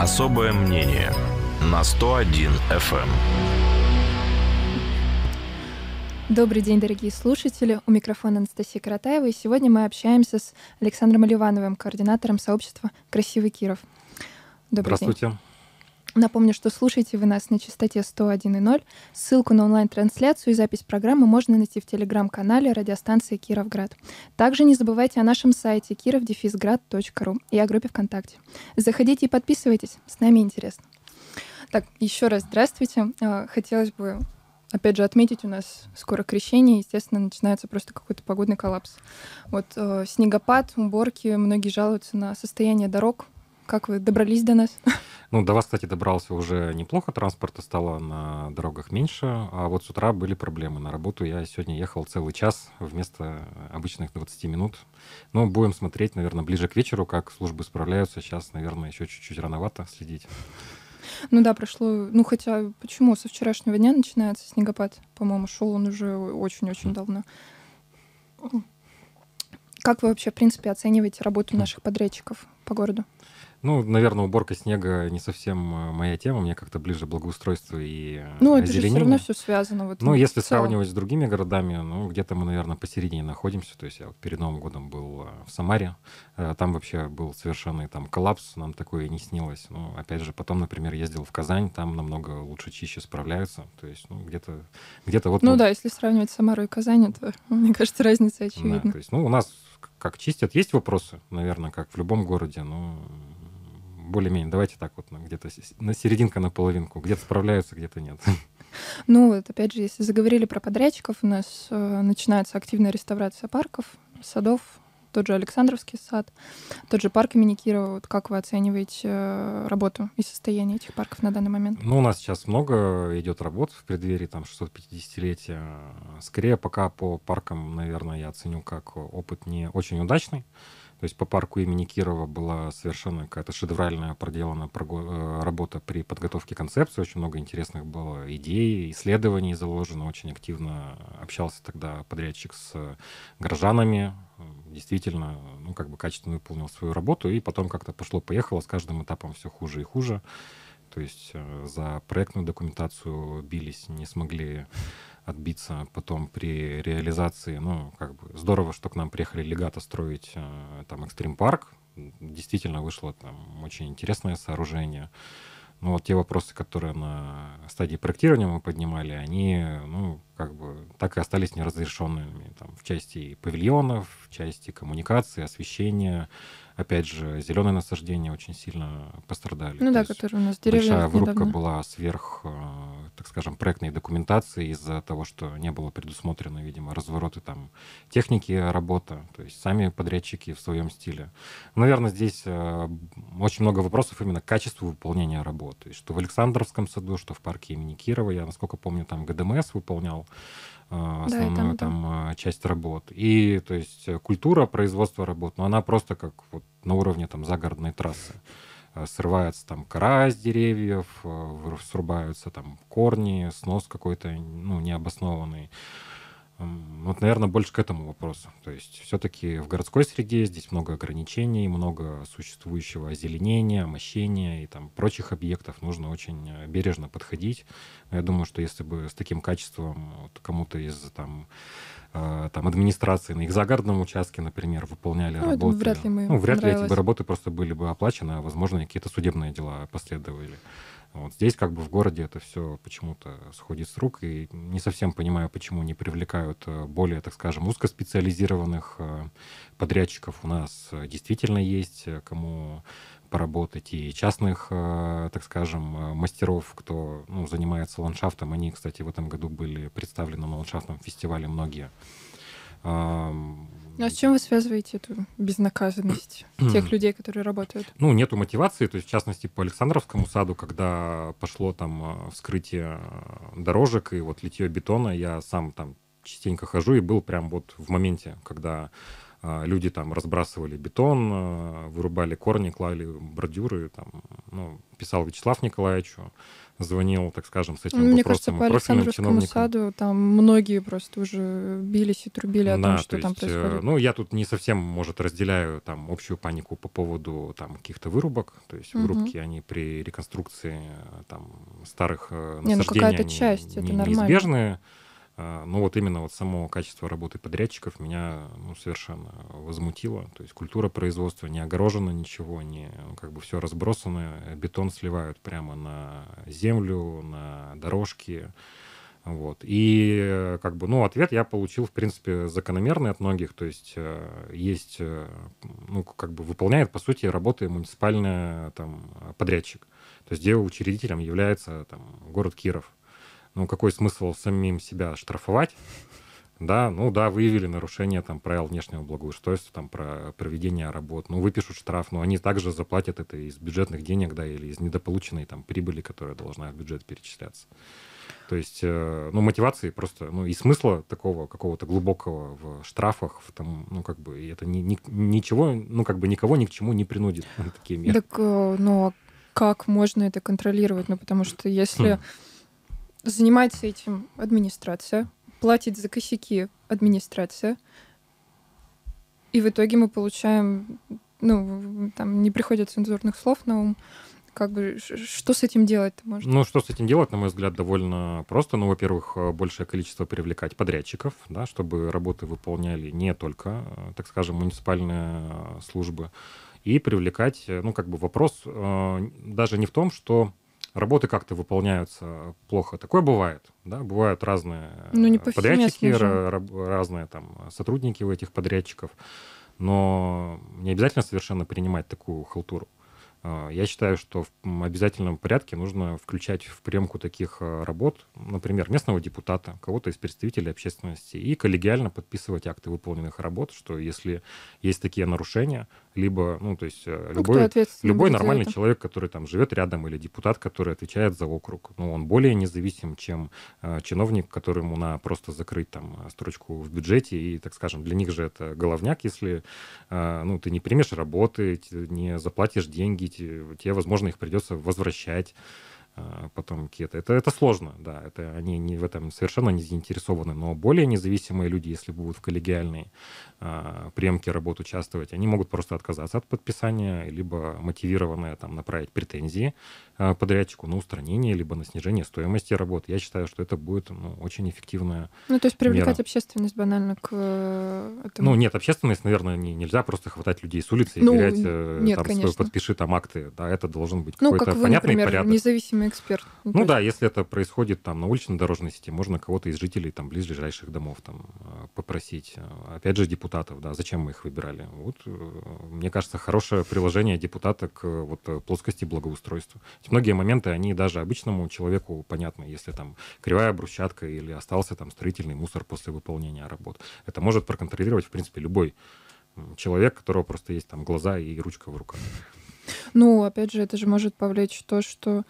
Особое мнение на 101 FM. Эм. Добрый день, дорогие слушатели. У микрофона Анастасия Каратаева, и сегодня мы общаемся с Александром Ливановым, координатором сообщества «Красивый Киров». Добрый Здравствуйте. День. Напомню, что слушаете вы нас на частоте 101.0. Ссылку на онлайн-трансляцию и запись программы можно найти в телеграм-канале радиостанции «Кировград». Также не забывайте о нашем сайте kirovdefizgrad.ru и о группе ВКонтакте. Заходите и подписывайтесь, с нами интересно. Так, еще раз здравствуйте. А, хотелось бы опять же, отметить, у нас скоро крещение, естественно, начинается просто какой-то погодный коллапс. Вот э, снегопад, уборки, многие жалуются на состояние дорог, как вы добрались до нас? Ну, до вас, кстати, добрался уже неплохо, транспорта стало на дорогах меньше, а вот с утра были проблемы. На работу я сегодня ехал целый час вместо обычных 20 минут. Но будем смотреть, наверное, ближе к вечеру, как службы справляются. Сейчас, наверное, еще чуть-чуть рановато следить. Ну да, прошло... Ну хотя, почему? Со вчерашнего дня начинается снегопад, по-моему. Шел он уже очень-очень хм. давно. Как вы вообще, в принципе, оцениваете работу хм. наших подрядчиков по городу? Ну, наверное, уборка снега не совсем э, моя тема. Мне как-то ближе благоустройство и э, Ну, это же все равно все связано. Вот ну, ну если целом. сравнивать с другими городами, ну, где-то мы, наверное, посередине находимся. То есть я вот перед Новым годом был э, в Самаре. Там вообще был совершенный там коллапс. Нам такое не снилось. Ну, опять же, потом, например, ездил в Казань. Там намного лучше, чище справляются. То есть, ну, где-то где вот... Ну, ну да, если сравнивать Самару и Казань, то, мне кажется, разница очевидна. Да, то есть, ну, у нас как чистят, есть вопросы, наверное, как в любом городе, но более-менее, давайте так вот ну, где-то на серединка, на половинку, где-то справляются, где-то нет. Ну, вот опять же, если заговорили про подрядчиков, у нас э, начинается активная реставрация парков, садов, тот же Александровский сад, тот же парк имени Кирова. Вот как вы оцениваете э, работу и состояние этих парков на данный момент? Ну, у нас сейчас много идет работ в преддверии там 650-летия. Скорее, пока по паркам, наверное, я оценю как опыт не очень удачный. То есть по парку имени Кирова была совершена какая-то шедевральная проделана э, работа при подготовке концепции. Очень много интересных было идей, исследований заложено. Очень активно общался тогда подрядчик с э, горожанами. Э, действительно, ну, как бы качественно выполнил свою работу. И потом как-то пошло-поехало. С каждым этапом все хуже и хуже. То есть за проектную документацию бились, не смогли отбиться потом при реализации. Ну, как бы здорово, что к нам приехали легато строить э, там экстрим-парк. Действительно вышло там очень интересное сооружение. Но вот те вопросы, которые на стадии проектирования мы поднимали, они, ну, как бы так и остались неразрешенными там, в части павильонов, в части коммуникации, освещения. Опять же, зеленые насаждения очень сильно пострадали. Ну То да, которые у нас деревья. Большая вырубка недавно. была сверх э, так скажем, проектной документации из-за того, что не было предусмотрено, видимо, развороты там техники работы, то есть сами подрядчики в своем стиле. Ну, Наверное, здесь э, очень много вопросов именно к качеству выполнения работы. Что в Александровском саду, что в парке имени Кирова, я, насколько помню, там ГДМС выполнял э, основную да, там, там да. Э, часть работ. И то есть культура производства работ, но она просто как вот на уровне там загородной трассы. Э, срывается там кора с деревьев, э, срубаются там корни, снос какой-то ну, необоснованный. Вот, наверное, больше к этому вопросу. То есть все-таки в городской среде здесь много ограничений, много существующего озеленения, мощения и там прочих объектов. Нужно очень э, бережно подходить. Я думаю, что если бы с таким качеством вот, кому-то из там Э, там, администрации на их загородном участке, например, выполняли ну, работы. Вряд ли, мы ну, вряд ли эти бы работы просто были бы оплачены, а, возможно, какие-то судебные дела последовали. Вот здесь как бы в городе это все почему-то сходит с рук, и не совсем понимаю, почему не привлекают э, более, так скажем, узкоспециализированных э, подрядчиков. У нас действительно есть кому поработать, и частных, э, так скажем, э, мастеров, кто ну, занимается ландшафтом. Они, кстати, в этом году были представлены на ландшафтном фестивале многие. А с чем вы связываете эту безнаказанность тех людей, которые работают? Ну, нету мотивации. То есть, в частности, по Александровскому саду, когда пошло там э, вскрытие дорожек и вот литье бетона, я сам там частенько хожу и был прям вот в моменте, когда а, люди там разбрасывали бетон, а, вырубали корни, клали бордюры. Там, ну, писал Вячеслав Николаевичу, звонил, так скажем, с этим Мне ну, вопросом. Мне кажется, по Александровскому саду там многие просто уже бились и трубили о да, том, что то есть, там э, происходит. Ну, я тут не совсем, может, разделяю там общую панику по поводу там каких-то вырубок. То есть угу. вырубки, они при реконструкции э, там старых э, насаждений, ну, какая-то часть, не, это неизбежные. Нормально а, Но ну, вот именно вот само качество работы подрядчиков меня ну, совершенно возмутило. То есть культура производства не огорожена ничего, не ну, как бы все разбросано, бетон сливают прямо на землю, на дорожки. Вот. И как бы, ну, ответ я получил, в принципе, закономерный от многих. То есть э, есть, э, ну, как бы выполняет, по сути, работы муниципальный там, подрядчик. То есть где учредителем является там, город Киров ну какой смысл самим себя штрафовать? Да, ну да, выявили нарушение там правил внешнего благоустройства, там про проведение работ, ну выпишут штраф, но они также заплатят это из бюджетных денег, да, или из недополученной там прибыли, которая должна в бюджет перечисляться. То есть, э, ну, мотивации просто, ну, и смысла такого какого-то глубокого в штрафах, в там, ну, как бы, это ни, ни, ничего, ну, как бы никого ни к чему не принудит такие меры. Так, э, ну, а как можно это контролировать? Ну, потому что если хм занимается этим администрация, платит за косяки администрация, и в итоге мы получаем, ну, там не приходят цензурных слов на ум, как бы что с этим делать то можно? Ну, что с этим делать, на мой взгляд, довольно просто. Ну, во-первых, э, большее количество привлекать подрядчиков, да, чтобы работы выполняли не только, э, так скажем, муниципальные э, службы, и привлекать, ну, как бы вопрос э, даже не в том, что работы как-то выполняются плохо. Такое бывает, да, бывают разные ну, не э, подрядчики, разные там сотрудники у этих подрядчиков, но не обязательно совершенно принимать такую халтуру. Э, я считаю, что в обязательном порядке нужно включать в приемку таких э, работ, например, местного депутата, кого-то из представителей общественности, и коллегиально подписывать акты выполненных работ, что если есть такие нарушения, либо, ну, то есть э, ну, любой, ну, любой нормальный человек, который там живет рядом, или депутат, который отвечает за округ, ну, он более независим, чем э, чиновник, которому надо просто закрыть там э, строчку в бюджете, и, так скажем, для них же это головняк, если, э, ну, ты не примешь работы, не заплатишь деньги, тебе, возможно, их придется возвращать. А, потом какие-то Это, это сложно, да, это они не в этом совершенно не заинтересованы, но более независимые люди, если будут в коллегиальной а, приемке работ участвовать, они могут просто отказаться от подписания, либо мотивированное там направить претензии а, подрядчику на устранение, либо на снижение стоимости работ. Я считаю, что это будет ну, очень эффективная Ну, то есть привлекать мера. общественность банально к э, этому? Ну, нет, общественность, наверное, не, нельзя просто хватать людей с улицы и ну, верять, э, нет, там, подпиши там акты, да, это должен быть ну, какой-то как вы, понятный например, порядок. независимые эксперт. Ну, ну да, если это происходит там на уличной дорожной сети, можно кого-то из жителей там ближайших домов там э, попросить. Э, опять же, депутатов, да, зачем мы их выбирали? Вот, э, мне кажется, хорошее приложение депутата к вот плоскости благоустройства. Ведь многие моменты, они даже обычному человеку понятны, если там кривая брусчатка или остался там строительный мусор после выполнения работ. Это может проконтролировать, в принципе, любой человек, у которого просто есть там глаза и ручка в руках. Ну, опять же, это же может повлечь то, что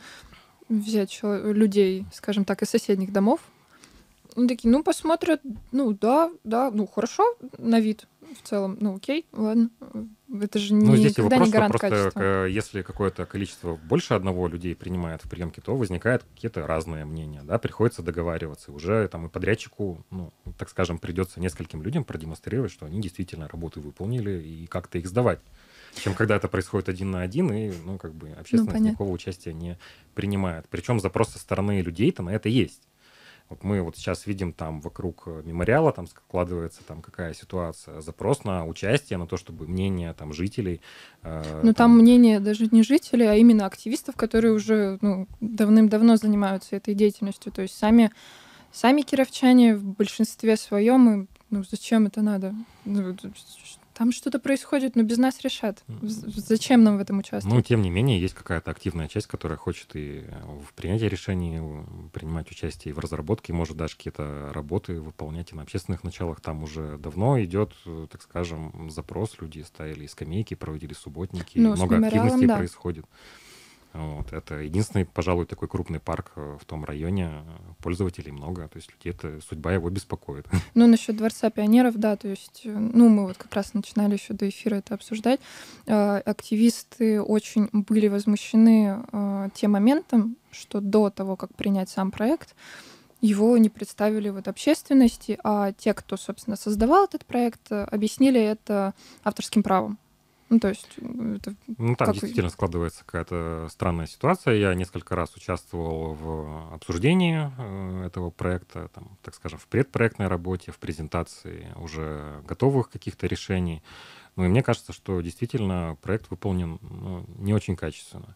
взять людей, скажем так, из соседних домов. Они такие, ну, посмотрят, ну, да, да, ну, хорошо на вид в целом, ну, окей, ладно. Это же ну, здесь никогда вопрос, не гарант просто, качества. Э, если какое-то количество больше одного людей принимает в приемке, то возникают какие-то разные мнения, да, приходится договариваться. Уже там и подрядчику, ну, так скажем, придется нескольким людям продемонстрировать, что они действительно работы выполнили и как-то их сдавать чем когда это происходит один на один, и, ну, как бы ну, общественность ну, никакого участия не принимает. Причем запрос со стороны людей-то на это есть. Вот мы вот сейчас видим там вокруг э, мемориала, там складывается там какая ситуация, запрос на участие, на то, чтобы мнение там жителей. Э, ну там... там мнение даже не жителей, а именно активистов, которые уже ну, давным-давно занимаются этой деятельностью. То есть сами, сами кировчане в большинстве своем, и, ну зачем это надо? Ну, там что-то происходит, но без нас решат. Зачем нам в этом участвовать? Ну, тем не менее, есть какая-то активная часть, которая хочет и э, в принятии решений э, принимать участие, и в разработке, и может даже какие-то работы выполнять и на общественных началах. Там уже давно идет, э, так скажем, запрос. Люди ставили скамейки, проводили субботники, ну, много активностей да. происходит. Вот. Это единственный, пожалуй, такой крупный парк э, в том районе. Э, пользователей много, то есть людей это судьба его беспокоит. Ну, насчет Дворца пионеров, да, то есть, э, ну, мы вот как раз начинали еще до эфира это обсуждать. Активисты очень были возмущены тем моментом, что до того, как принять сам проект, его не представили вот общественности, а те, кто, собственно, создавал этот проект, объяснили это авторским правом. Ну, то есть... Это ну, там как... действительно складывается какая-то странная ситуация. Я несколько раз участвовал в обсуждении э, этого проекта, там, так скажем, в предпроектной работе, в презентации уже готовых каких-то решений. Ну, и мне кажется, что действительно проект выполнен ну, не очень качественно.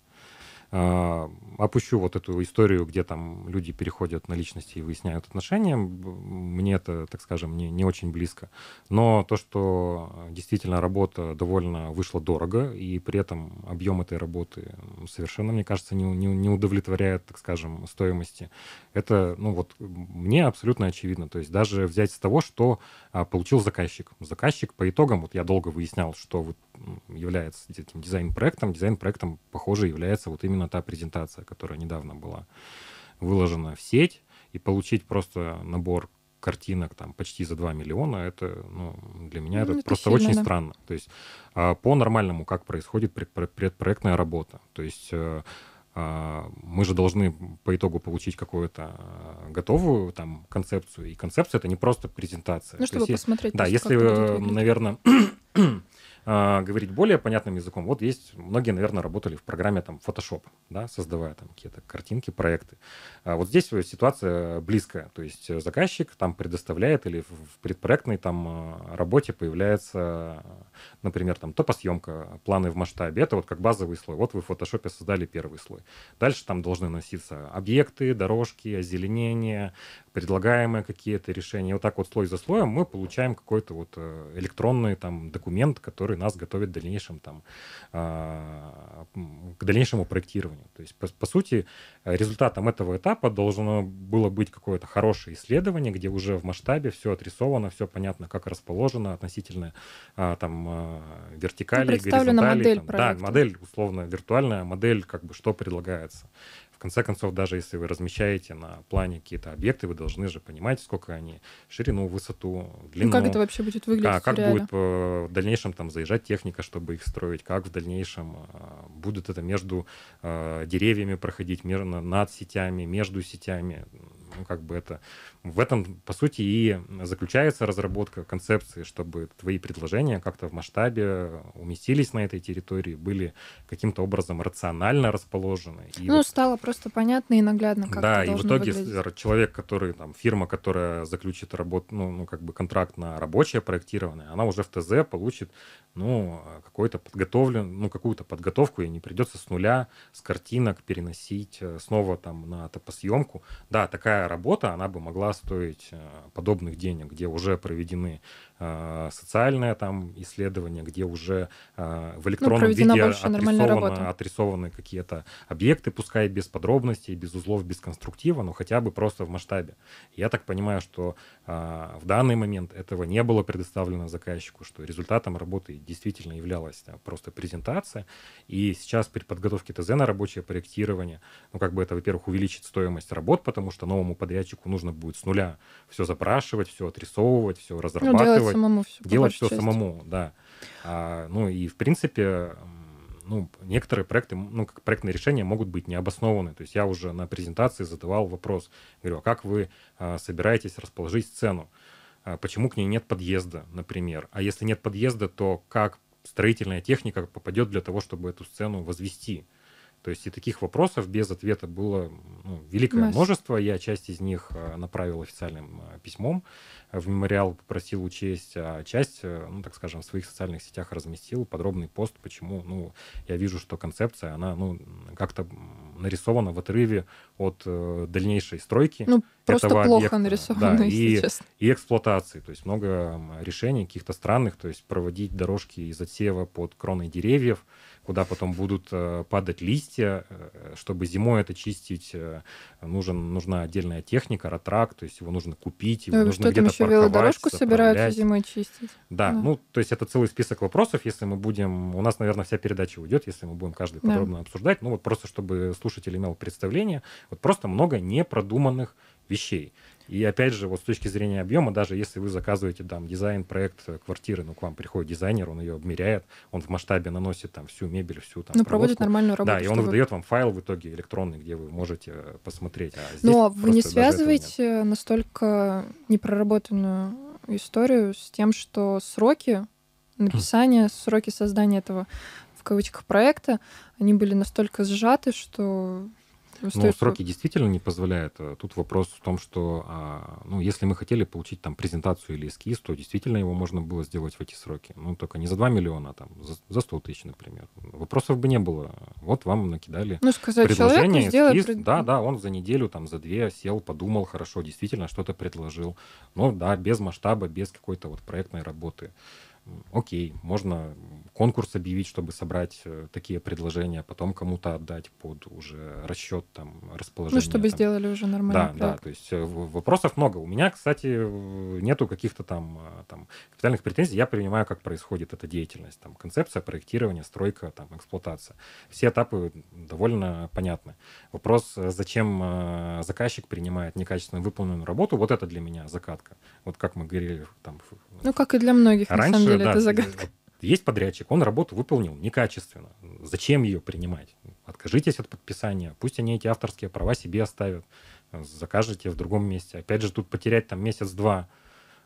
А, опущу вот эту историю, где там люди переходят на личности и выясняют отношения. Мне это, так скажем, не, не очень близко. Но то, что действительно работа довольно вышла дорого, и при этом объем этой работы совершенно, мне кажется, не, не, не удовлетворяет, так скажем, стоимости, это, ну вот, мне абсолютно очевидно. То есть даже взять с того, что а, получил заказчик. Заказчик по итогам, вот я долго выяснял, что вот является этим дизайн-проектом, дизайн-проектом, похоже, является вот именно та презентация, которая недавно была выложена в сеть, и получить просто набор картинок там почти за 2 миллиона, это ну, для меня ну, это, это просто сильно, очень да. странно. То есть а, по-нормальному, как происходит предпроектная работа. То есть э, а, мы же должны по итогу получить какую-то а, готовую там концепцию. И концепция это не просто презентация. Ну, чтобы есть, посмотреть. Да, если, э, наверное, а, говорить более понятным языком, вот есть, многие, наверное, работали в программе там Photoshop, да, создавая там какие-то картинки, проекты. А вот здесь ситуация близкая, то есть заказчик там предоставляет или в предпроектной там а, работе появляется, например, там топосъемка, планы в масштабе, это вот как базовый слой. Вот вы в Photoshop создали первый слой. Дальше там должны носиться объекты, дорожки, озеленение, предлагаемые какие-то решения. вот так вот слой за слоем мы получаем какой-то вот э, электронный там документ, который нас готовит к дальнейшем там а, к дальнейшему проектированию. То есть, по, по сути, результатом этого этапа должно было быть какое-то хорошее исследование, где уже в масштабе все отрисовано, все понятно, как расположено относительно а, там а, вертикали, ну, горизонтали. Модель там, проекта. да, модель условно виртуальная, модель как бы что предлагается конце концов, даже если вы размещаете на плане какие-то объекты, вы должны же понимать, сколько они, ширину, высоту, длину. Ну, как это вообще будет выглядеть? Да, как реально? будет э, в дальнейшем там заезжать техника, чтобы их строить, как в дальнейшем э, будут это между э, деревьями проходить, над сетями, между сетями, ну, как бы это в этом, по сути, и заключается разработка концепции, чтобы твои предложения как-то в масштабе уместились на этой территории, были каким-то образом рационально расположены. И ну, вот... стало просто понятно и наглядно, как Да, и в итоге выглядеть. Э, человек, который, там, фирма, которая заключит работу, ну, ну, как бы контракт на рабочее проектирование, она уже в ТЗ получит, ну, какую то подготовлен, ну, какую-то подготовку, и не придется с нуля, с картинок переносить э, снова там на топосъемку. Да, такая работа, она бы могла стоить э, подобных денег, где уже проведены а, социальное там исследование, где уже а, в ну, электронном ну, виде отрисовано, отрисованы какие-то объекты, пускай без подробностей, без узлов, без конструктива, но хотя бы просто в масштабе. Я так понимаю, что а, в данный момент этого не было предоставлено заказчику, что результатом работы действительно являлась просто презентация. И сейчас при подготовке ТЗ на рабочее проектирование, ну как бы это, во-первых, увеличит стоимость работ, потому что новому подрядчику нужно будет с нуля все запрашивать, все отрисовывать, все ну, разрабатывать. Ну, делать, самому все, делать все самому, да. А, ну и в принципе, ну, некоторые проекты, ну, как проектные решения могут быть необоснованы. То есть я уже на презентации задавал вопрос, говорю, а как вы а, собираетесь расположить сцену? А, почему к ней нет подъезда, например? А если нет подъезда, то как строительная техника попадет для того, чтобы эту сцену возвести? То есть и таких вопросов без ответа было ну, великое Маш. множество. Я часть из них э, направил официальным э, письмом э, в мемориал, попросил учесть, а часть, ну, так скажем, в своих социальных сетях разместил подробный пост, почему, ну, я вижу, что концепция, она, ну, как-то нарисована в отрыве от дальнейшей стройки. Ну, просто этого плохо объекта, нарисована, да, если и, честно. и эксплуатации. То есть много решений каких-то странных, то есть проводить дорожки из отсева под кроной деревьев, куда потом будут э, падать листья. Э, чтобы зимой это чистить, э, нужен, нужна отдельная техника, ротрак, то есть его нужно купить, его ну, нужно где-то еще парковать, велодорожку собираются зимой чистить. Да, да, ну, то есть это целый список вопросов, если мы будем... У нас, наверное, вся передача уйдет, если мы будем каждый да. подробно обсуждать. Ну, вот просто, чтобы слушатель имел представление, вот просто много непродуманных вещей. И опять же, вот с точки зрения объема, даже если вы заказываете там дизайн, проект э, квартиры, ну, к вам приходит дизайнер, он ее обмеряет, он в масштабе наносит там всю мебель, всю там Ну, проводит нормальную работу. Да, и он чтобы... выдает вам файл в итоге электронный, где вы можете э, посмотреть. А Но вы не связываете э, настолько непроработанную историю с тем, что сроки написания, сроки создания этого в кавычках проекта, они были настолько сжаты, что ну, стоит... Ну, сроки действительно не позволяют. Э, тут вопрос в том, что а, ну, если мы хотели получить там презентацию или эскиз, то действительно его можно было сделать в эти сроки. Ну, только не за 2 миллиона, а там, за, за 100 тысяч, например. Вопросов бы не было. Вот вам накидали ну, сказать, предложение, человек эскиз. Пред... Да, да, он за неделю, там, за две сел, подумал, хорошо, действительно что-то предложил. Но ну да, без масштаба, без какой-то вот проектной работы окей, можно конкурс объявить, чтобы собрать э, такие предложения, а потом кому-то отдать под уже расчет там расположение Ну, чтобы там. сделали уже нормально. Да, проект. да, то есть э, вопросов много. У меня, кстати, нету каких-то там, э, там капитальных претензий. Я принимаю, как происходит эта деятельность. Там концепция, проектирование, стройка, там эксплуатация. Все этапы довольно понятны. Вопрос, зачем заказчик принимает некачественно выполненную работу, вот это для меня закатка Вот как мы говорили там. Ну, как и для многих, раньше, на самом деле, да, это загадка. Есть подрядчик, он работу выполнил некачественно. Зачем ее принимать? Откажитесь от подписания, пусть они эти авторские права себе оставят, закажете в другом месте. Опять же, тут потерять там месяц-два –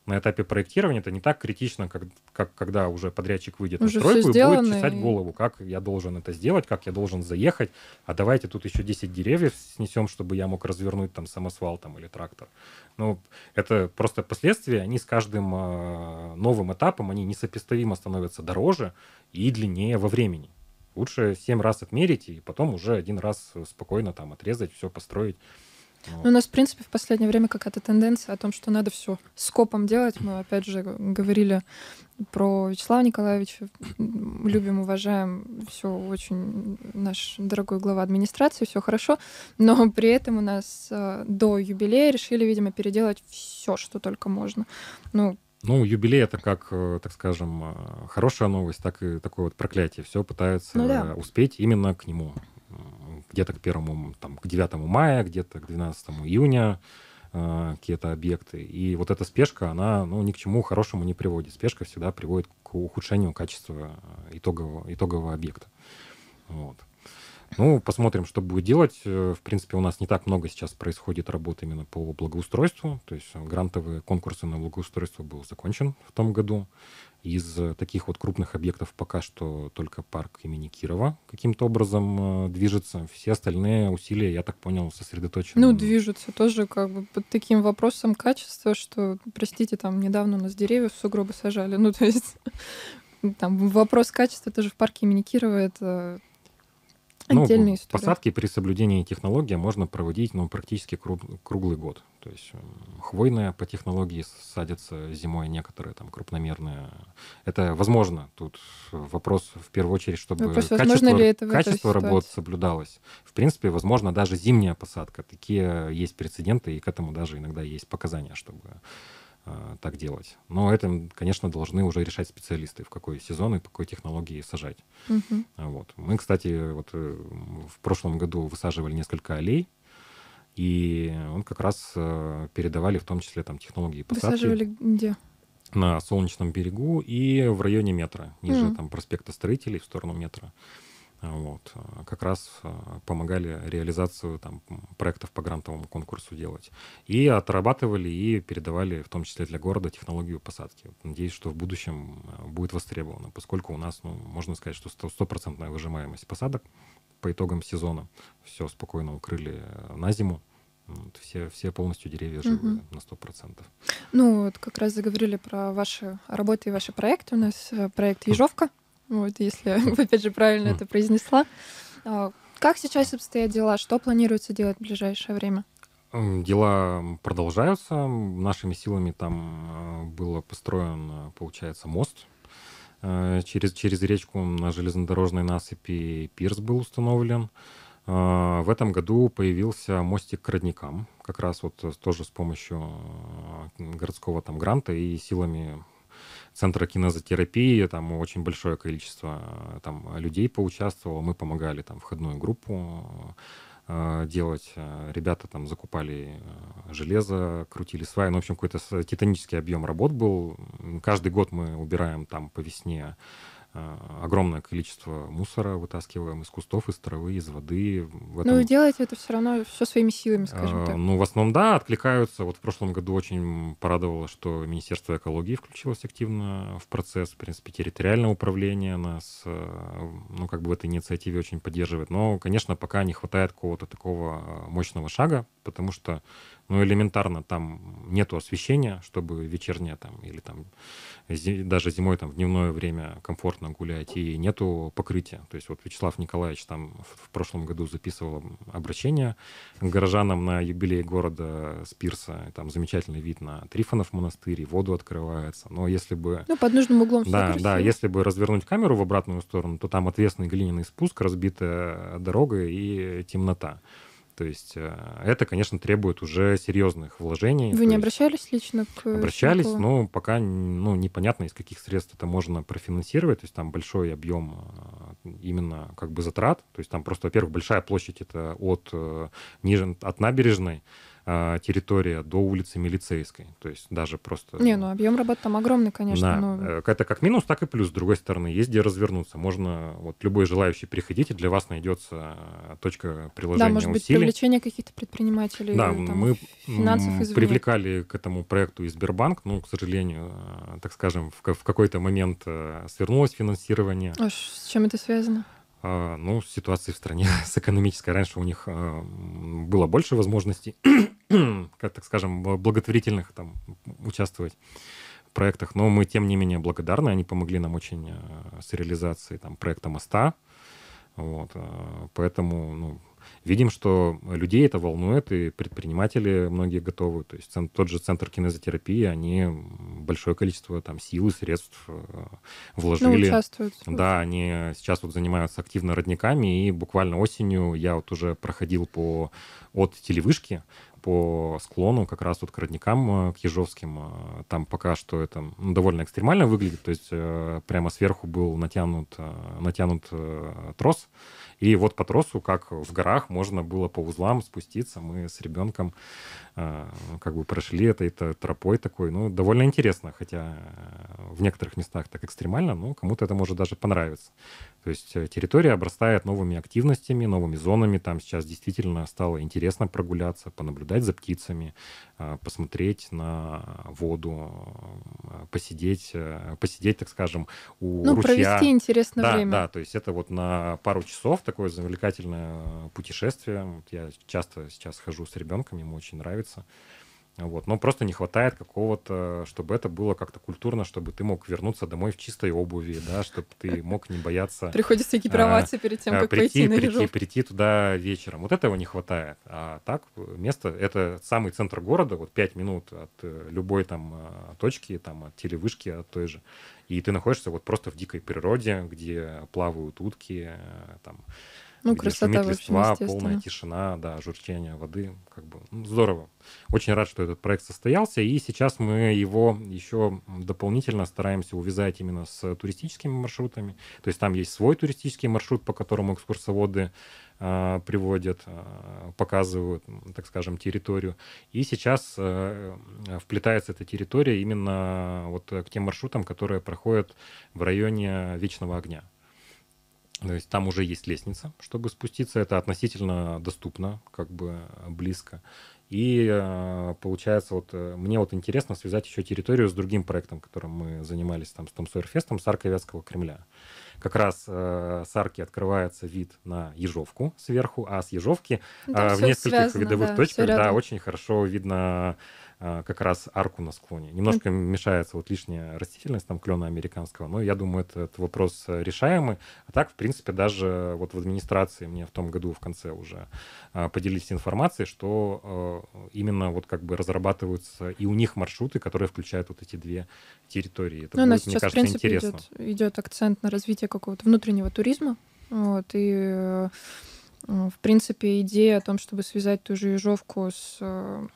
на этапе проектирования это не так критично, как, как когда уже подрядчик выйдет уже на стройку и будет чесать и... голову, как я должен это сделать, как я должен заехать, а давайте тут еще 10 деревьев снесем, чтобы я мог развернуть там самосвал там или трактор. Ну, это просто последствия, они с каждым э, новым этапом, они несопоставимо становятся дороже и длиннее во времени. Лучше 7 раз отмерить и потом уже один раз спокойно там отрезать, все построить. Ну, у нас, в принципе, в последнее время какая-то тенденция о том, что надо все скопом делать. Мы, опять же, говорили про Вячеслава Николаевича. Любим, уважаем. Все очень наш дорогой глава администрации, все хорошо. Но при этом у нас э, до юбилея решили, видимо, переделать все, что только можно. Ну, ну, юбилей это как, э, так скажем, э, хорошая новость, так и такое вот проклятие. Все пытаются ну, да. успеть именно к нему где-то к первому, там, к 9 мая, где-то к 12 июня э, какие-то объекты. И вот эта спешка, она ну, ни к чему хорошему не приводит. Спешка всегда приводит к ухудшению качества э, итогового, итогового объекта. Вот. Ну, посмотрим, что будет делать. Э, в принципе, у нас не так много сейчас происходит работы именно по благоустройству. То есть грантовые конкурсы на благоустройство был закончен в том году. Из э, таких вот крупных объектов пока что только парк имени Кирова каким-то образом э, движется. Все остальные усилия, я так понял, сосредоточены. Ну, движутся тоже как бы под таким вопросом качества, что, простите, там недавно у нас деревья в сугробы сажали. Ну, то есть там вопрос качества тоже в парке имени Кирова это ну, Посадки при соблюдении технологии можно проводить ну, практически круг, круглый год. То есть хвойные по технологии садятся зимой некоторые там крупномерные. Это возможно. Тут вопрос в первую очередь, чтобы вопрос, качество, ли это качество работ соблюдалось. В принципе, возможно, даже зимняя посадка. Такие есть прецеденты, и к этому даже иногда есть показания, чтобы Э, так делать. Но это, конечно, должны уже решать специалисты, в какой сезон и по какой технологии сажать. Угу. Вот. Мы, кстати, вот э, в прошлом году высаживали несколько аллей, и он как раз э, передавали в том числе там технологии посадки. Высаживали где? На Солнечном берегу и в районе метра, ниже mm. там проспекта Строителей в сторону метра. А, вот, а, как раз а, помогали реализацию там, проектов по грантовому конкурсу делать. И отрабатывали и передавали, в том числе для города, технологию посадки. Надеюсь, что в будущем будет востребовано, поскольку у нас, ну, можно сказать, что стопроцентная выжимаемость посадок по итогам сезона. Все спокойно укрыли на зиму. Вот, все, все полностью деревья живы угу. на 100%. Ну, вот как раз заговорили про ваши работы и ваши проекты. У нас э, проект «Ежовка» вот если, опять же, правильно это произнесла. А, как сейчас обстоят дела? Что планируется делать в ближайшее время? Дела продолжаются. Нашими силами там а, был построен, а, получается, мост через, через речку на железнодорожной насыпи. Пирс был установлен. В этом году появился мостик к родникам, как раз вот э, тоже с помощью городского там гранта и силами центра кинезотерапии, там очень большое количество э, там, э, людей поучаствовало, мы помогали там входную группу э, делать. Ребята там закупали железо, крутили сваи. Ну, в общем, какой-то титанический объем работ был. Каждый год мы убираем там по весне Э, огромное количество мусора вытаскиваем из кустов, из травы, из воды. В ну, этом... Но вы делаете это все равно все своими силами, скажем э, так. Ну, в основном, да, откликаются. Вот в прошлом году очень порадовало, что Министерство экологии включилось активно в процесс. В принципе, территориальное управление нас, э, ну, как бы в этой инициативе очень поддерживает. Но, конечно, пока не хватает какого-то такого мощного шага, потому что ну, элементарно, там нету освещения, чтобы вечернее там или там даже зимой там в дневное время комфортно гулять, и нету покрытия. То есть вот Вячеслав Николаевич там в, прошлом году записывал обращение к горожанам на юбилей города Спирса, Там замечательный вид на Трифонов монастырь, и воду открывается. Но если бы... Ну, под нужным углом Да, да, если бы развернуть камеру в обратную сторону, то там отвесный глиняный спуск, разбитая дорога и темнота. То есть э, это, конечно, требует уже серьезных вложений. Вы не есть, обращались лично к Обращались, Шмакову? но пока ну, непонятно, из каких средств это можно профинансировать. То есть там большой объем э, именно как бы затрат. То есть там просто, во-первых, большая площадь это от, э, ниже, от набережной а, территория до улицы Милицейской. То есть даже просто... Не, ну, ну объем работ там огромный, конечно. Да. Но... Э, это как минус, так и плюс. С другой стороны, есть где развернуться. Можно, вот любой желающий приходите, для вас найдется а, точка приложения Да, может усилий. быть, привлечение каких-то предпринимателей. Да, там, мы финансов извне. привлекали к этому проекту и Сбербанк, но, к сожалению, а, так скажем, в, в какой-то момент э, свернулось финансирование. А с чем это связано? ну, ситуации в стране с экономической. Раньше у них было больше возможностей как так скажем, благотворительных там участвовать в проектах. Но мы, тем не менее, благодарны. Они помогли нам очень э, с реализацией там, проекта моста. Вот. Э, поэтому ну, видим, что людей это волнует, и предприниматели многие готовы. То есть тот же центр кинезотерапии, они большое количество там сил и средств э, вложили. Ну, Да, они сейчас вот занимаются активно родниками, и буквально осенью я вот уже проходил по от телевышки по склону как раз вот к родникам, э, к Ежовским. Э, там пока что это ну, довольно экстремально выглядит, то есть э, прямо сверху был натянут, натянут трос, и вот по тросу, как в горах, можно было по узлам спуститься. Мы с ребенком э, как бы прошли этой это тропой такой. Ну, довольно интересно, хотя э, в некоторых местах так экстремально, но кому-то это может даже понравиться. То есть э, территория обрастает новыми активностями, новыми зонами. Там сейчас действительно стало интересно прогуляться, понаблюдать за птицами, э, посмотреть на воду, посидеть, посидеть, так скажем, у ну, ручья. провести интересное да, время. Да, то есть это вот на пару часов такое завлекательное э, путешествие. Вот я часто сейчас хожу с ребенком, ему очень нравится. Вот. Но просто не хватает какого-то, чтобы это было как-то культурно, чтобы ты мог вернуться домой в чистой обуви, да, чтобы ты мог не бояться... Приходится а, экипироваться а, перед тем, а, как прийти, пойти на прийти, прийти, прийти туда вечером. Вот этого не хватает. А так место... Это самый центр города, вот 5 минут от э, любой там а, точки, там от телевышки, от той же. И ты находишься вот просто в дикой природе, где плавают утки, э, там ну, Без красота шумит листва, общем, полная тишина, да, журчание воды, как бы ну, здорово. Очень рад, что этот проект состоялся, и сейчас мы его еще дополнительно стараемся увязать именно с туристическими маршрутами. То есть там есть свой туристический маршрут, по которому экскурсоводы э, приводят, э, показывают, так скажем, территорию. И сейчас э, э, вплетается эта территория именно вот к тем маршрутам, которые проходят в районе Вечного огня. То есть там уже есть лестница, чтобы спуститься. Это относительно доступно, как бы близко. И э, получается, вот э, мне вот интересно связать еще территорию с другим проектом, которым мы занимались там с Том Сойерфестом, с аркой Вятского Кремля. Как раз э, с арки открывается вид на Ежовку сверху, а с Ежовки э, в нескольких связано, видовых да, точках, да, очень хорошо видно а, как раз арку на склоне. Немножко mm-hmm. мешается вот лишняя растительность там клена американского, но я думаю, это, это вопрос э, решаемый. А так, в принципе, даже вот в администрации мне в том году в конце уже а, поделились информацией, что а, именно вот как бы разрабатываются и у них маршруты, которые включают вот эти две территории. Это ну, будет, у нас сейчас, кажется, в принципе, Идет, идет акцент на развитие какого-то внутреннего туризма. Вот, и э, в принципе, идея о том, чтобы связать ту же Ежовку с э,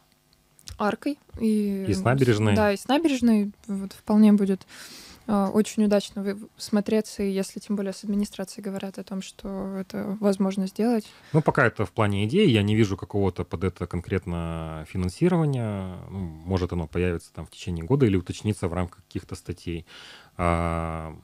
аркой. И, и с набережной. Да, и с набережной вот, вполне будет а, очень удачно смотреться, и если тем более с администрацией говорят о том, что это возможно сделать. Ну, пока это в плане идеи, я не вижу какого-то под это конкретно финансирования. Ну, может, оно появится там в течение года или уточнится в рамках каких-то статей. А,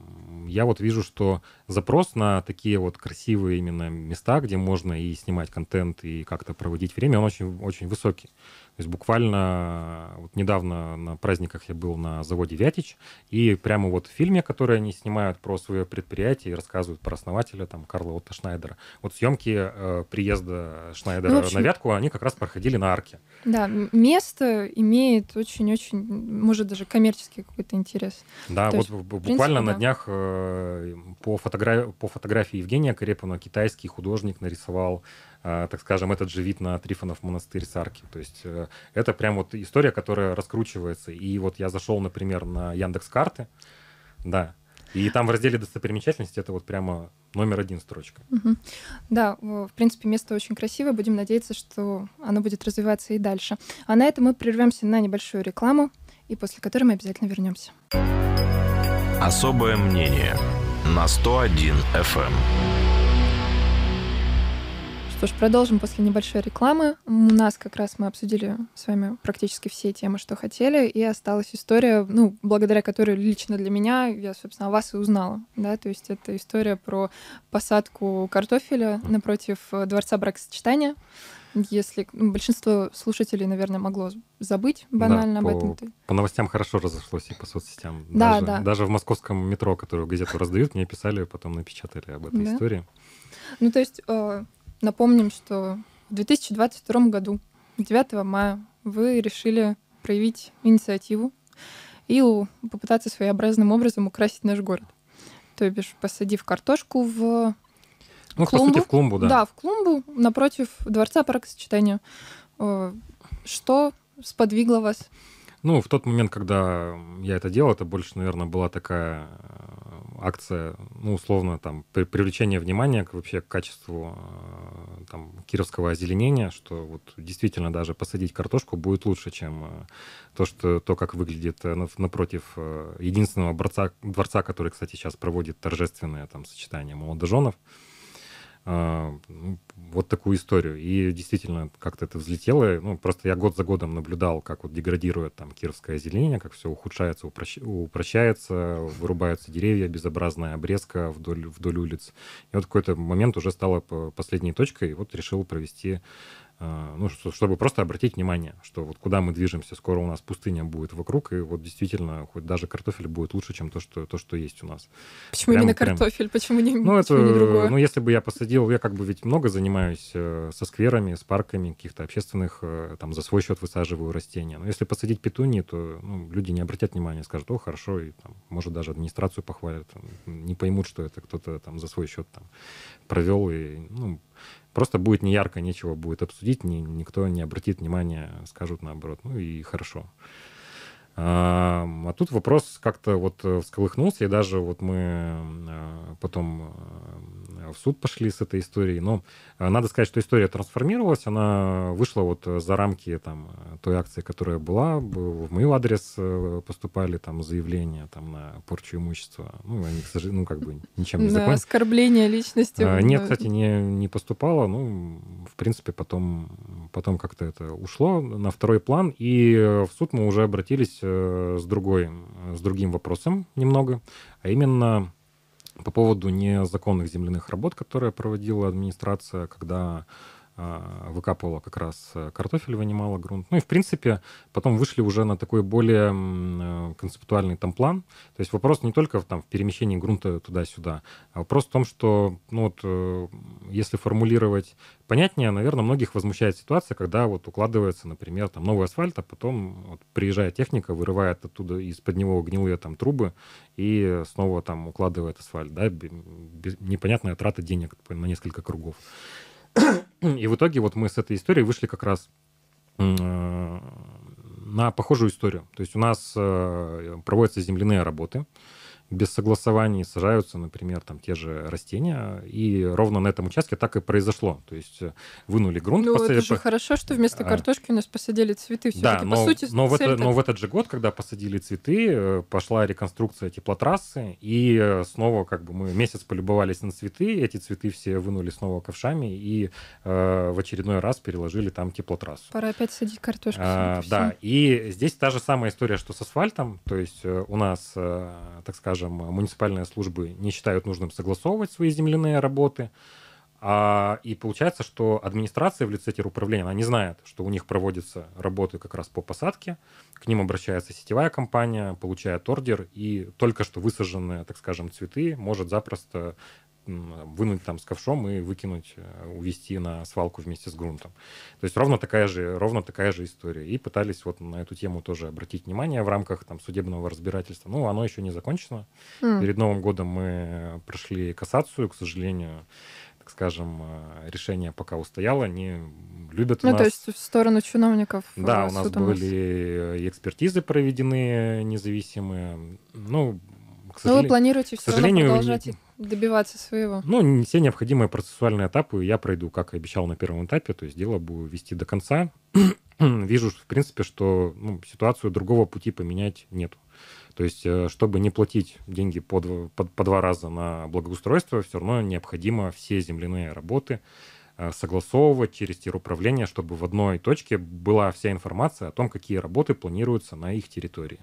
я вот вижу, что запрос на такие вот красивые именно места, где можно и снимать контент, и как-то проводить время, он очень, очень высокий. То есть буквально вот недавно на праздниках я был на заводе «Вятич», и прямо вот в фильме, который они снимают про свое предприятие и рассказывают про основателя, там, Карла Отто Шнайдера, вот съемки э, приезда Шнайдера ну, общем... на «Вятку», они как раз проходили на «Арке». Да, место имеет очень-очень, может, даже коммерческий какой-то интерес. Да, То вот есть буквально на днях э, по, фотогра... по фотографии Евгения Крепина китайский художник нарисовал, э, так скажем, этот же вид на Трифонов монастырь Сарки. То есть э, это прям вот история, которая раскручивается. И вот я зашел, например, на Яндекс Карты, да, и там в разделе достопримечательности это вот прямо номер один строчка. Угу. Да, в принципе, место очень красивое. Будем надеяться, что оно будет развиваться и дальше. А на этом мы прервемся на небольшую рекламу, и после которой мы обязательно вернемся. Особое мнение на 101 FM. Эм. Что ж, продолжим после небольшой рекламы. У нас как раз мы обсудили с вами практически все темы, что хотели, и осталась история, ну, благодаря которой лично для меня, я, собственно, о вас и узнала, да, то есть это история про посадку картофеля напротив Дворца бракосочетания. Если ну, большинство слушателей, наверное, могло забыть банально да, об по, этом. По новостям хорошо разошлось и по соцсетям. Да, даже, да. Даже в московском метро, которую газету раздают, мне писали, потом напечатали об этой да? истории. Ну, то есть э, напомним, что в 2022 году, 9 мая, вы решили проявить инициативу и попытаться своеобразным образом украсить наш город. То бишь, посадив картошку в ну, в клумбу. По сути, в клумбу, да. Да, в клумбу напротив дворца бракосочетания. Э, что сподвигло вас? Ну, в тот момент, когда я это делал, это больше, наверное, была такая э, акция, ну, условно, там, привлечение внимания к, вообще к качеству э, там, кировского озеленения, что вот действительно даже посадить картошку будет лучше, чем то, что, то как выглядит напротив единственного борца, дворца, который, кстати, сейчас проводит торжественное там сочетание молодоженов. А, ну, вот такую историю. И действительно как-то это взлетело. Ну, просто я год за годом наблюдал, как вот деградирует там кировское озеленение, как все ухудшается, упрощ... упрощается, вырубаются деревья, безобразная обрезка вдоль, вдоль улиц. И вот какой-то момент уже стало последней точкой, и вот решил провести а, ну, чтобы просто обратить внимание, что вот куда мы движемся, скоро у нас пустыня будет вокруг, и вот действительно, хоть даже картофель будет лучше, чем то, что, то, что есть у нас. Почему прямо, именно картофель? Прям... Почему не, ну, это, не другое? Ну, если бы я посадил, я как бы ведь много занимаюсь э, со скверами, с парками, каких-то общественных, э, там, за свой счет высаживаю растения. Но если посадить петунии, то ну, люди не обратят внимания, скажут, о, хорошо, и, там, может, даже администрацию похвалят, там, не поймут, что это кто-то там за свой счет там провел, и, ну, Просто будет не ярко, нечего будет обсудить, ни, никто не обратит внимания, скажут наоборот. Ну и хорошо. а тут вопрос как-то вот э, всколыхнулся, и даже вот мы э, потом э, в суд пошли с этой историей. Но э, надо сказать, что история трансформировалась, она вышла вот э, за рамки э, там, той акции, которая была. В мой адрес поступали там заявления там, на порчу имущества. Ну, они, к сожалению, ну, как бы ничем не закончились. оскорбление личности. А, нет, кстати, не, не поступало. Ну, в принципе, потом, потом как-то это ушло на второй план. И в суд мы уже обратились с другой, с другим вопросом немного, а именно по поводу незаконных земляных работ, которые проводила администрация, когда а, выкапывала как раз э, картофель, вынимала грунт. Ну и, в принципе, потом вышли уже на такой более э, концептуальный там план. То есть вопрос не только в там, в перемещении грунта туда-сюда, а вопрос в том, что ну, вот, э, если формулировать понятнее, наверное, многих возмущает ситуация, когда вот укладывается, например, там новый асфальт, а потом вот, приезжает техника, вырывает оттуда из-под него гнилые там трубы и снова там укладывает асфальт. Да? Без, непонятная трата денег на несколько кругов. И в итоге вот мы с этой историей вышли как раз э, на похожую историю. То есть у нас э, проводятся земляные работы, без согласований сажаются, например, там те же растения, и ровно на этом участке так и произошло. То есть э, вынули грунт. Ну, посадили... это же хорошо, что вместо а. картошки у нас посадили цветы. все да, но, по сути, но, в это, но в этот же год, когда посадили цветы, э, пошла реконструкция теплотрассы, и э, снова как бы мы месяц полюбовались на цветы, эти цветы все вынули снова ковшами и э, в очередной раз переложили там теплотрассу. Пора опять садить картошку. А, да, и здесь та же самая история, что с асфальтом, то есть у нас, так скажем, скажем, муниципальные службы не считают нужным согласовывать свои земляные работы, а, и получается, что администрация в лице управления, она не знает, что у них проводятся работы как раз по посадке, к ним обращается сетевая компания, получает ордер, и только что высаженные, так скажем, цветы может запросто вынуть там с ковшом и выкинуть, э, увезти на свалку вместе с грунтом. То есть ровно такая же, ровно такая же история. И пытались вот на эту тему тоже обратить внимание в рамках там судебного разбирательства. Ну, оно еще не закончено. Mm. Перед Новым годом мы прошли кассацию, к сожалению, так скажем, э, решение пока устояло, они любят ну, нас. Ну то есть в сторону чиновников. Э, да, у нас были и экспертизы проведены независимые. Ну, к ну, сожалению, вы планируете к все сожалению, продолжать добиваться своего? Ну, все необходимые процессуальные этапы я пройду, как и обещал на первом этапе, то есть дело буду вести до конца. Вижу, в принципе, что ну, ситуацию другого пути поменять нету. То есть, э, чтобы не платить деньги по два, по, по два раза на благоустройство, все равно необходимо все земляные работы э, согласовывать через теруправление, чтобы в одной точке была вся информация о том, какие работы планируются на их территории.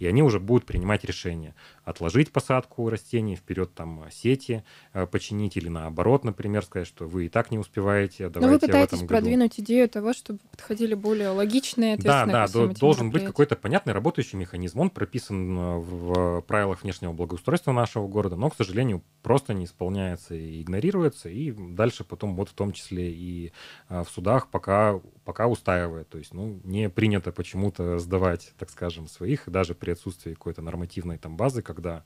И они уже будут принимать решение отложить посадку растений, вперед там э, сети э, починить или наоборот, например, сказать, что вы и так не успеваете, давайте Но вы пытаетесь в этом году... продвинуть идею того, чтобы подходили более логичные, ответственные Да, да, должен быть какой-то понятный работающий механизм. Он прописан э, в правилах внешнего благоустройства нашего города, но, к сожалению, просто не исполняется и игнорируется, и дальше потом вот в том числе и в судах пока пока устаивает. То есть, ну, не принято почему-то сдавать, так скажем, своих, даже при отсутствии какой-то нормативной там базы, когда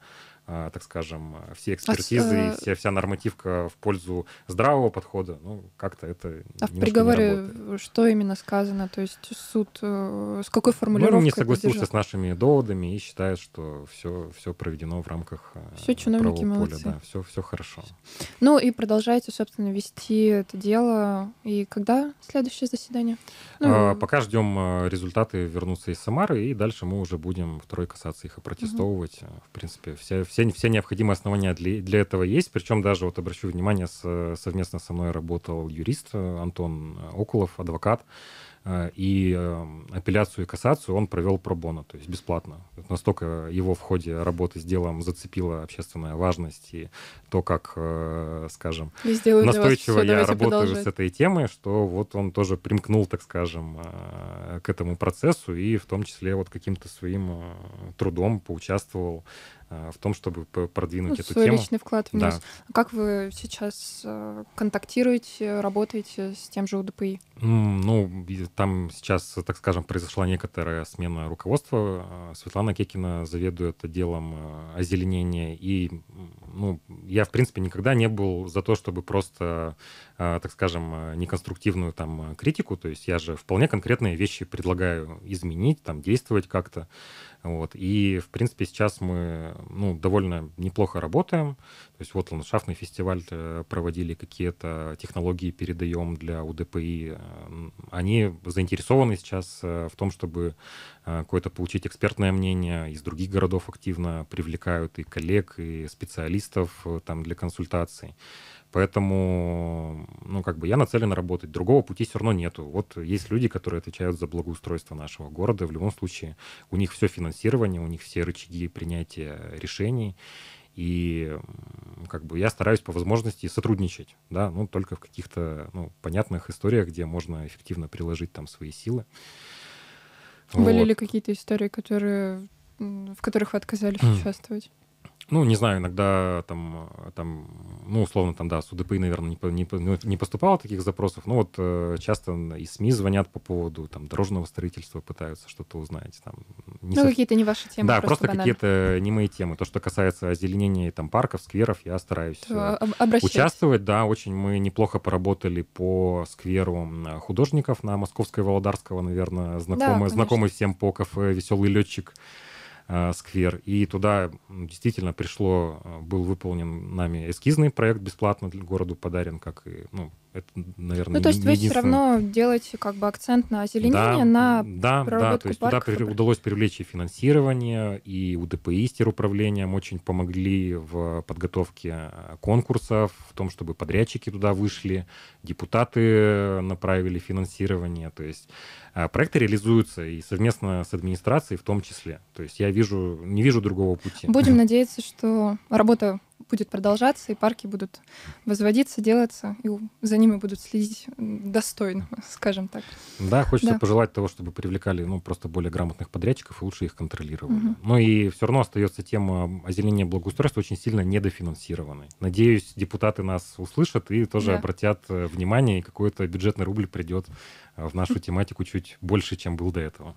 а, так скажем, э, все а экспертизы, а, вся, вся нормативка в пользу здравого подхода, ну, как-то это А в приговоре что именно сказано? То есть суд э, с какой формулировкой? Ну, не согласился с нашими доводами и считает, что все, все проведено в рамках все чиновники молодцы. поля. Да, все, все хорошо. Ну и продолжаете, собственно, вести это дело. И когда следующее заседание? Ну, а, пока ждем результаты вернуться из Самары, и дальше мы уже будем второй касаться их опротестовывать. Угу. В принципе, все, все все, все необходимые основания для, для этого есть. Причем даже вот обращу внимание, с, совместно со мной работал юрист э, Антон Окулов, адвокат, э, и э, апелляцию и кассацию он провел пробоно, то есть бесплатно. Настолько его в ходе работы с делом зацепила общественная важность и то, как, скажем, настойчиво все, я работаю продолжать. с этой темой, что вот он тоже примкнул, так скажем, к этому процессу и в том числе вот каким-то своим трудом поучаствовал Э, в том, чтобы продвинуть ну, эту свой тему. личный вклад внес. Да. А как вы сейчас э, контактируете, работаете с тем же УДПИ? Ну, там сейчас, так скажем, произошла некоторая смена руководства. Э, Светлана Кекина заведует отделом озеленения, и ну, я, в принципе, никогда не был за то, чтобы просто, так скажем, неконструктивную там критику, то есть я же вполне конкретные вещи предлагаю изменить, там, действовать как-то. Вот. И, в принципе, сейчас мы ну, довольно неплохо работаем. То есть вот ландшафтный фестиваль э, проводили, какие-то технологии передаем для УДПИ. Они заинтересованы сейчас э, в том, чтобы э, какое-то получить экспертное мнение. Из других городов активно привлекают и коллег, и специалистов там для консультаций. Поэтому, ну, как бы я нацелен работать. Другого пути все равно нету. Вот есть люди, которые отвечают за благоустройство нашего города. В любом случае, у них все финансирование, у них все рычаги принятия решений. И как бы я стараюсь по возможности сотрудничать, да, ну, только в каких-то, ну, понятных историях, где можно эффективно приложить там свои силы. Были вот. ли какие-то истории, которые, в которых вы отказались mm. участвовать? ну, не знаю, иногда там, э, там ну, условно, там, да, с УДПИ, наверное, не, не, ну, не поступало таких запросов, но вот э, часто и СМИ звонят по поводу там дорожного строительства, пытаются что-то узнать. Там, не ну, со... какие-то не ваши темы. Да, просто, просто какие-то э, не мои темы. То, что касается озеленения там парков, скверов, я стараюсь То, э, а, участвовать. Да, очень мы неплохо поработали по скверу художников на Московской Володарского, наверное, знакомый, да, знакомый всем по кафе «Веселый летчик». Э, сквер. И туда действительно пришло, э, был выполнен нами эскизный проект бесплатно для городу подарен, как и ну, это, наверное, Ну, то есть вы все равно делаете как бы акцент на озеленение, да, на Да, да, то есть туда при... удалось привлечь и финансирование, и УДПИ с теруправлением очень помогли в подготовке э, конкурсов, в том, чтобы подрядчики туда вышли, депутаты направили финансирование, то есть э, проекты реализуются и совместно с администрацией в том числе. То есть я вижу, не вижу другого пути. Будем надеяться, что работа будет продолжаться, и парки будут возводиться, делаться, и за ними будут следить достойно, скажем так. Да, хочется да. пожелать того, чтобы привлекали ну, просто более грамотных подрядчиков и лучше их контролировали. Угу. Ну, Но и все равно остается тема озеленения благоустройства очень сильно недофинансированной. Надеюсь, депутаты нас услышат и тоже да. обратят э, внимание, и какой-то бюджетный рубль придет э, в нашу тематику чуть больше, чем был до этого.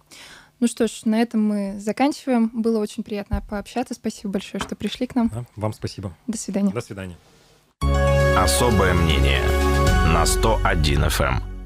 Ну что ж, на этом мы заканчиваем. Было очень приятно пообщаться. Спасибо большое, что пришли к нам. Да, вам спасибо. До свидания. До свидания. Особое мнение на 101 FM.